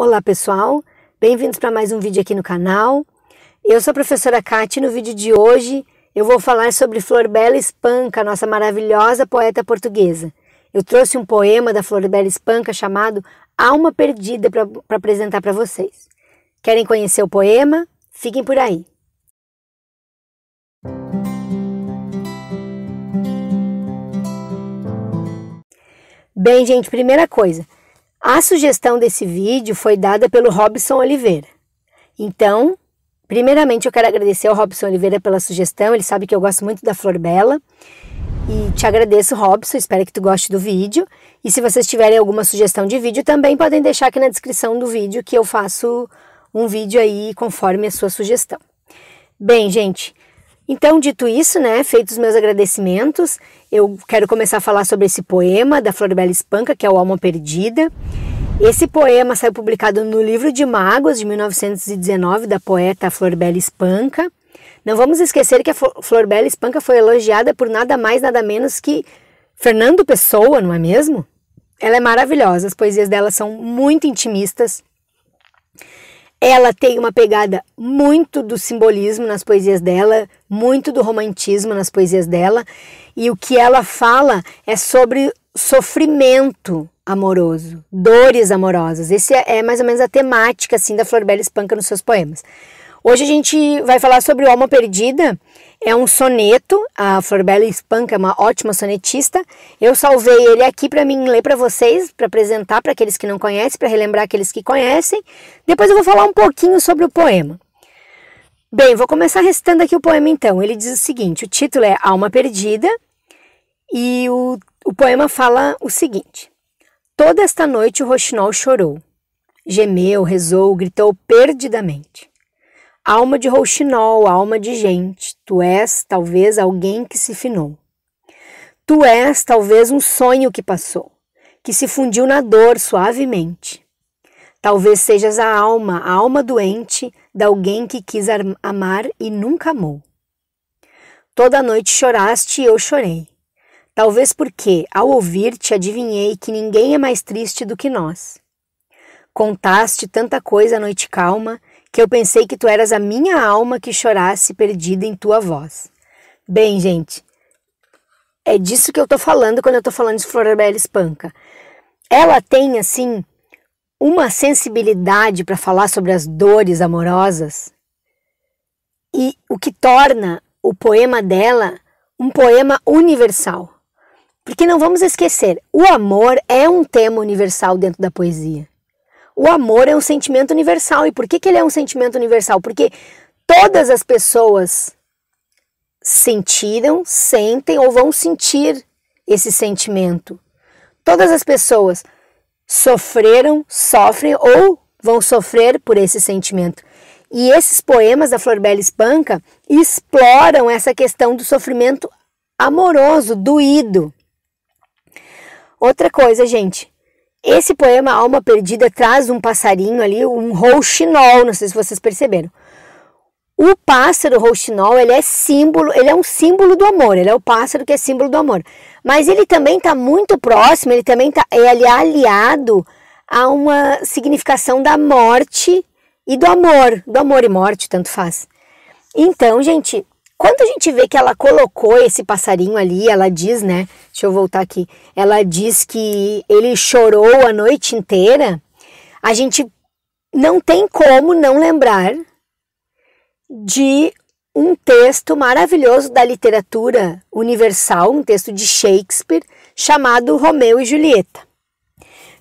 Olá pessoal, bem-vindos para mais um vídeo aqui no canal. Eu sou a professora Kate e no vídeo de hoje eu vou falar sobre Florbela Espanca, nossa maravilhosa poeta portuguesa. Eu trouxe um poema da Florbela Espanca chamado Alma Perdida para apresentar para vocês. Querem conhecer o poema? Fiquem por aí. Bem, gente, primeira coisa, a sugestão desse vídeo foi dada pelo Robson Oliveira. Então, primeiramente eu quero agradecer ao Robson Oliveira pela sugestão, ele sabe que eu gosto muito da Flor Bela. E te agradeço, Robson, espero que tu goste do vídeo. E se vocês tiverem alguma sugestão de vídeo, também podem deixar aqui na descrição do vídeo que eu faço um vídeo aí conforme a sua sugestão. Bem, gente, então, dito isso, né, feitos meus agradecimentos, eu quero começar a falar sobre esse poema da Floribela Espanca, que é o Alma Perdida. Esse poema saiu publicado no livro de Mágoas de 1919 da poeta Floribela Espanca. Não vamos esquecer que a Floribela Espanca foi elogiada por nada mais nada menos que Fernando Pessoa, não é mesmo? Ela é maravilhosa, as poesias dela são muito intimistas ela tem uma pegada muito do simbolismo nas poesias dela, muito do romantismo nas poesias dela, e o que ela fala é sobre sofrimento amoroso, dores amorosas. Esse é, é mais ou menos a temática assim da Flor Bela Espanca nos seus poemas. Hoje a gente vai falar sobre o Alma Perdida. É um soneto, a Florbela Espanca é uma ótima sonetista. Eu salvei ele aqui para mim ler para vocês, para apresentar para aqueles que não conhecem, para relembrar aqueles que conhecem. Depois eu vou falar um pouquinho sobre o poema. Bem, vou começar recitando aqui o poema então. Ele diz o seguinte: o título é Alma Perdida e o, o poema fala o seguinte: Toda esta noite o Rochinol chorou, gemeu, rezou, gritou perdidamente. Alma de rouxinol, alma de gente, tu és talvez alguém que se finou. Tu és talvez um sonho que passou, que se fundiu na dor suavemente. Talvez sejas a alma, a alma doente de alguém que quis amar e nunca amou. Toda noite choraste e eu chorei. Talvez porque, ao ouvir-te, adivinhei que ninguém é mais triste do que nós. Contaste tanta coisa à noite calma que eu pensei que tu eras a minha alma que chorasse perdida em tua voz. Bem, gente, é disso que eu tô falando quando eu tô falando de Florabella Espanca. Ela tem, assim, uma sensibilidade para falar sobre as dores amorosas e o que torna o poema dela um poema universal. Porque não vamos esquecer, o amor é um tema universal dentro da poesia o amor é um sentimento universal. E por que, que ele é um sentimento universal? Porque todas as pessoas sentiram, sentem ou vão sentir esse sentimento. Todas as pessoas sofreram, sofrem ou vão sofrer por esse sentimento. E esses poemas da Florbela Espanca exploram essa questão do sofrimento amoroso, doído. Outra coisa, gente, esse poema Alma Perdida traz um passarinho ali, um rouxinol, não sei se vocês perceberam. O pássaro rouxinol, ele é símbolo, ele é um símbolo do amor, ele é o pássaro que é símbolo do amor. Mas ele também está muito próximo, ele também tá, é, ele é aliado a uma significação da morte e do amor, do amor e morte, tanto faz. Então, gente, quando a gente vê que ela colocou esse passarinho ali, ela diz, né? Deixa eu voltar aqui. Ela diz que ele chorou a noite inteira. A gente não tem como não lembrar de um texto maravilhoso da literatura universal, um texto de Shakespeare, chamado Romeu e Julieta.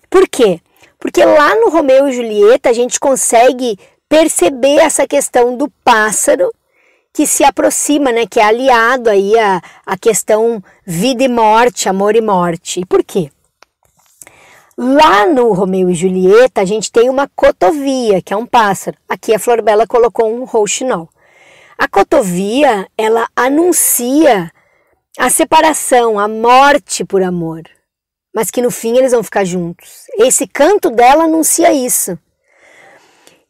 Por quê? Porque lá no Romeu e Julieta a gente consegue perceber essa questão do pássaro que se aproxima, né, que é aliado aí a, a questão vida e morte, amor e morte. E por quê? Lá no Romeu e Julieta, a gente tem uma cotovia, que é um pássaro. Aqui a Florbela colocou um rouxinol. A cotovia, ela anuncia a separação, a morte por amor, mas que no fim eles vão ficar juntos. Esse canto dela anuncia isso.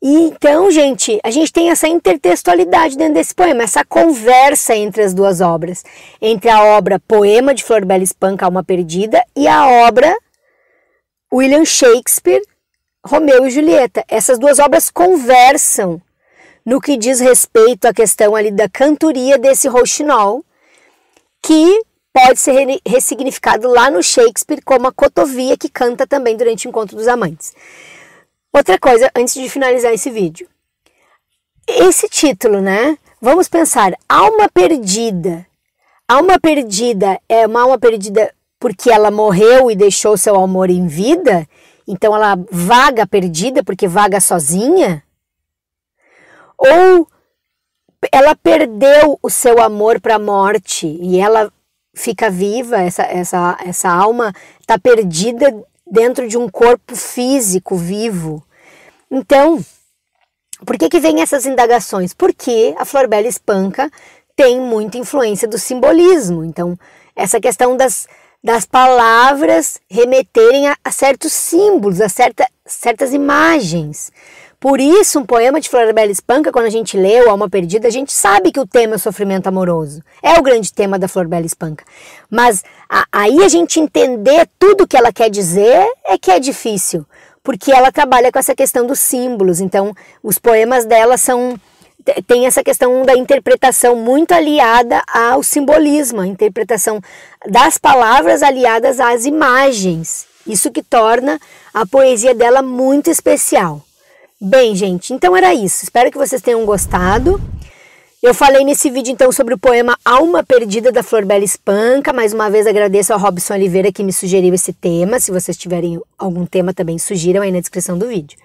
E então, gente, a gente tem essa intertextualidade dentro desse poema, essa conversa entre as duas obras, entre a obra Poema de Florbela Espanca, Alma Perdida, e a obra William Shakespeare, Romeu e Julieta. Essas duas obras conversam no que diz respeito à questão ali da cantoria desse rouxinol, que pode ser ressignificado lá no Shakespeare como a cotovia que canta também durante o Encontro dos Amantes. Outra coisa, antes de finalizar esse vídeo. Esse título, né? Vamos pensar, alma perdida. Alma perdida é uma alma perdida porque ela morreu e deixou seu amor em vida? Então ela vaga perdida porque vaga sozinha? Ou ela perdeu o seu amor para a morte e ela fica viva, essa, essa, essa alma está perdida dentro de um corpo físico vivo. Então, por que, que vem essas indagações? Porque a Flor Bela Espanca tem muita influência do simbolismo. Então, essa questão das, das palavras remeterem a, a certos símbolos, a certa, certas imagens. Por isso, um poema de Bela Espanca, quando a gente lê o Alma Perdida, a gente sabe que o tema é o sofrimento amoroso. É o grande tema da Bela Espanca. Mas a, aí a gente entender tudo o que ela quer dizer é que é difícil porque ela trabalha com essa questão dos símbolos. Então, os poemas dela são tem essa questão da interpretação muito aliada ao simbolismo, a interpretação das palavras aliadas às imagens. Isso que torna a poesia dela muito especial. Bem, gente, então era isso. Espero que vocês tenham gostado. Eu falei nesse vídeo então sobre o poema Alma Perdida da Florbela Espanca. Mais uma vez agradeço ao Robson Oliveira que me sugeriu esse tema. Se vocês tiverem algum tema também, sugiram aí na descrição do vídeo.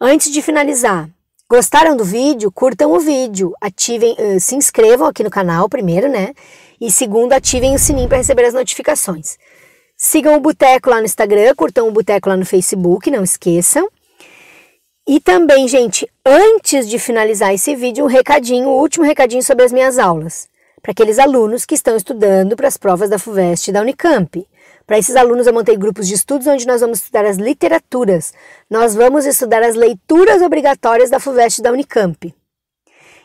Antes de finalizar, gostaram do vídeo? Curtam o vídeo, ativem, se inscrevam aqui no canal primeiro, né? E segundo, ativem o sininho para receber as notificações. Sigam o Boteco lá no Instagram, curtam o Boteco lá no Facebook, não esqueçam. E também, gente, antes de finalizar esse vídeo, um recadinho, o um último recadinho sobre as minhas aulas. Para aqueles alunos que estão estudando para as provas da FUVEST e da Unicamp. Para esses alunos, eu montei grupos de estudos onde nós vamos estudar as literaturas. Nós vamos estudar as leituras obrigatórias da FUVEST e da Unicamp.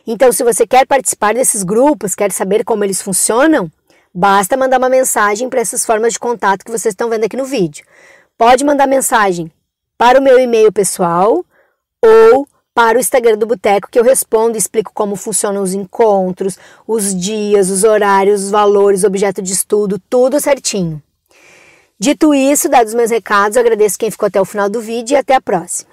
Então, se você quer participar desses grupos, quer saber como eles funcionam, basta mandar uma mensagem para essas formas de contato que vocês estão vendo aqui no vídeo. Pode mandar mensagem para o meu e-mail pessoal, ou para o Instagram do Boteco, que eu respondo e explico como funcionam os encontros, os dias, os horários, os valores, objeto de estudo, tudo certinho. Dito isso, dados meus recados, agradeço quem ficou até o final do vídeo e até a próxima.